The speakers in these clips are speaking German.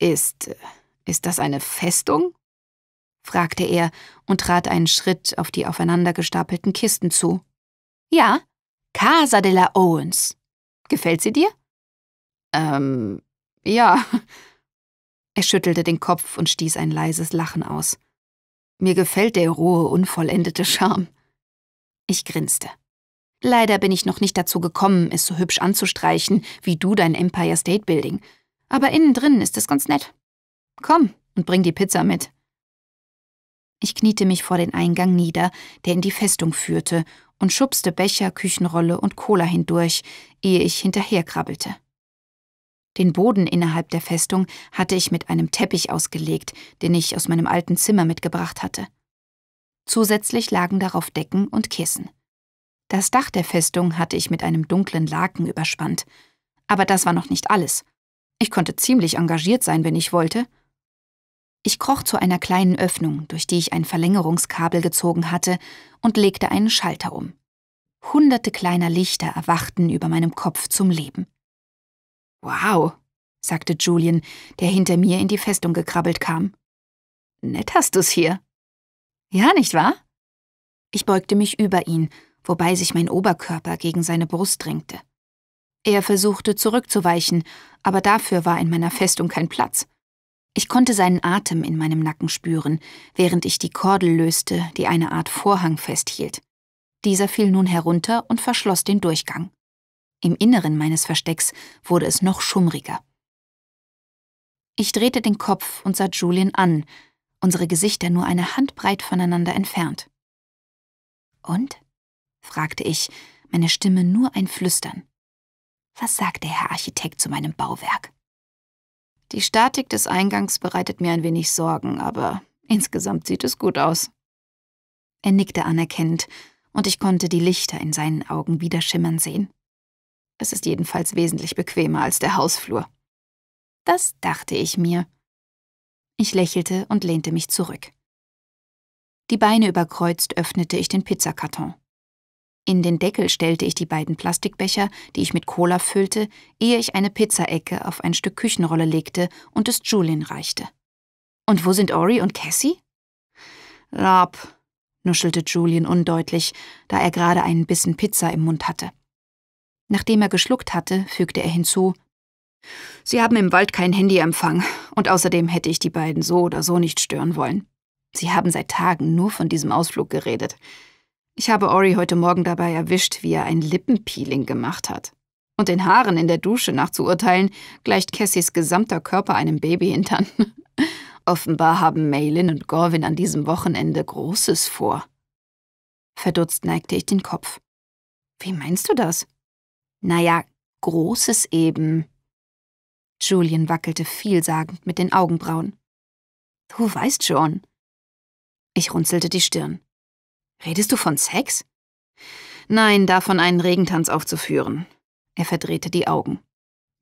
Ist. ist das eine Festung? fragte er und trat einen Schritt auf die aufeinandergestapelten Kisten zu. Ja, Casa de la Owens. Gefällt sie dir? Ähm, ja. Er schüttelte den Kopf und stieß ein leises Lachen aus. Mir gefällt der rohe, unvollendete Charme. Ich grinste. Leider bin ich noch nicht dazu gekommen, es so hübsch anzustreichen, wie du dein Empire State Building. Aber innen drin ist es ganz nett. Komm und bring die Pizza mit. Ich kniete mich vor den Eingang nieder, der in die Festung führte, und schubste Becher, Küchenrolle und Cola hindurch, ehe ich hinterherkrabbelte. Den Boden innerhalb der Festung hatte ich mit einem Teppich ausgelegt, den ich aus meinem alten Zimmer mitgebracht hatte. Zusätzlich lagen darauf Decken und Kissen. Das Dach der Festung hatte ich mit einem dunklen Laken überspannt. Aber das war noch nicht alles. Ich konnte ziemlich engagiert sein, wenn ich wollte. Ich kroch zu einer kleinen Öffnung, durch die ich ein Verlängerungskabel gezogen hatte, und legte einen Schalter um. Hunderte kleiner Lichter erwachten über meinem Kopf zum Leben. Wow, sagte Julian, der hinter mir in die Festung gekrabbelt kam. Nett hast du's hier. Ja, nicht wahr? Ich beugte mich über ihn, wobei sich mein Oberkörper gegen seine Brust drängte. Er versuchte zurückzuweichen, aber dafür war in meiner Festung kein Platz. Ich konnte seinen Atem in meinem Nacken spüren, während ich die Kordel löste, die eine Art Vorhang festhielt. Dieser fiel nun herunter und verschloss den Durchgang. Im Inneren meines Verstecks wurde es noch schummriger. Ich drehte den Kopf und sah Julien an, unsere Gesichter nur eine Handbreit voneinander entfernt. Und? fragte ich, meine Stimme nur ein Flüstern. Was sagt der Herr Architekt zu meinem Bauwerk? Die Statik des Eingangs bereitet mir ein wenig Sorgen, aber insgesamt sieht es gut aus. Er nickte anerkennend, und ich konnte die Lichter in seinen Augen wieder schimmern sehen. Es ist jedenfalls wesentlich bequemer als der Hausflur. Das dachte ich mir. Ich lächelte und lehnte mich zurück. Die Beine überkreuzt öffnete ich den Pizzakarton. In den Deckel stellte ich die beiden Plastikbecher, die ich mit Cola füllte, ehe ich eine Pizzaecke auf ein Stück Küchenrolle legte und es Julien reichte. Und wo sind Ori und Cassie? Lab, nuschelte Julien undeutlich, da er gerade einen Bissen Pizza im Mund hatte. Nachdem er geschluckt hatte, fügte er hinzu, Sie haben im Wald keinen Handyempfang, und außerdem hätte ich die beiden so oder so nicht stören wollen. Sie haben seit Tagen nur von diesem Ausflug geredet. Ich habe Ori heute Morgen dabei erwischt, wie er ein Lippenpeeling gemacht hat. Und den Haaren in der Dusche nachzuurteilen, gleicht Cassies gesamter Körper einem Babyhintern. Offenbar haben Maylin und Gorwin an diesem Wochenende Großes vor. Verdutzt neigte ich den Kopf. Wie meinst du das? Naja, Großes eben. Julian wackelte vielsagend mit den Augenbrauen. Du weißt schon. Ich runzelte die Stirn. Redest du von Sex? Nein, davon einen Regentanz aufzuführen. Er verdrehte die Augen.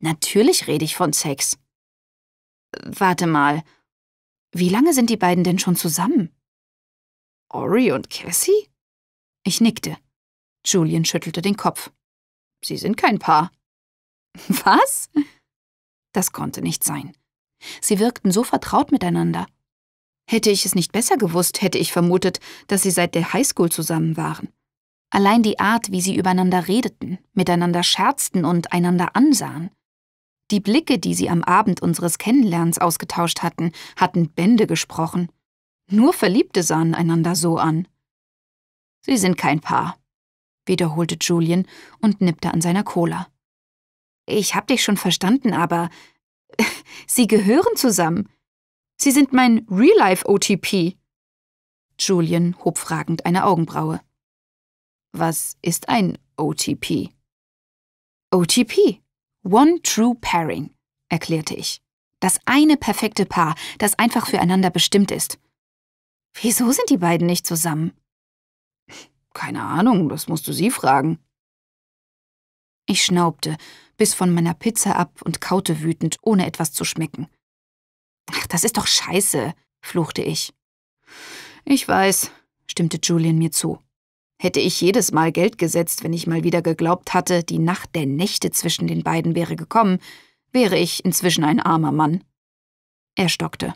Natürlich rede ich von Sex. Warte mal. Wie lange sind die beiden denn schon zusammen? Ori und Cassie? Ich nickte. Julian schüttelte den Kopf. Sie sind kein Paar. Was? Das konnte nicht sein. Sie wirkten so vertraut miteinander. Hätte ich es nicht besser gewusst, hätte ich vermutet, dass sie seit der Highschool zusammen waren. Allein die Art, wie sie übereinander redeten, miteinander scherzten und einander ansahen. Die Blicke, die sie am Abend unseres Kennenlernens ausgetauscht hatten, hatten Bände gesprochen. Nur Verliebte sahen einander so an. Sie sind kein Paar, wiederholte Julian und nippte an seiner Cola. Ich hab dich schon verstanden, aber sie gehören zusammen. Sie sind mein Real-Life-OTP. Julian hob fragend eine Augenbraue. Was ist ein OTP? OTP. One True Pairing, erklärte ich. Das eine perfekte Paar, das einfach füreinander bestimmt ist. Wieso sind die beiden nicht zusammen? Keine Ahnung, das musst du sie fragen. Ich schnaubte, bis von meiner Pizza ab und kaute wütend, ohne etwas zu schmecken. Ach, das ist doch scheiße, fluchte ich. Ich weiß, stimmte Julian mir zu. Hätte ich jedes Mal Geld gesetzt, wenn ich mal wieder geglaubt hatte, die Nacht der Nächte zwischen den beiden wäre gekommen, wäre ich inzwischen ein armer Mann. Er stockte.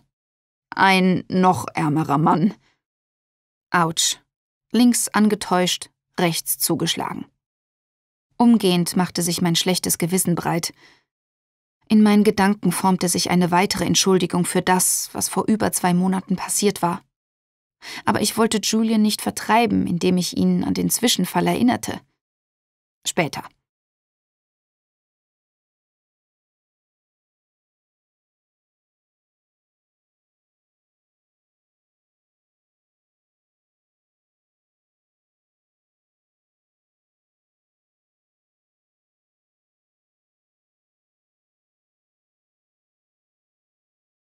Ein noch ärmerer Mann. Autsch. Links angetäuscht, rechts zugeschlagen. Umgehend machte sich mein schlechtes Gewissen breit, in meinen Gedanken formte sich eine weitere Entschuldigung für das, was vor über zwei Monaten passiert war. Aber ich wollte Julian nicht vertreiben, indem ich ihn an den Zwischenfall erinnerte. Später.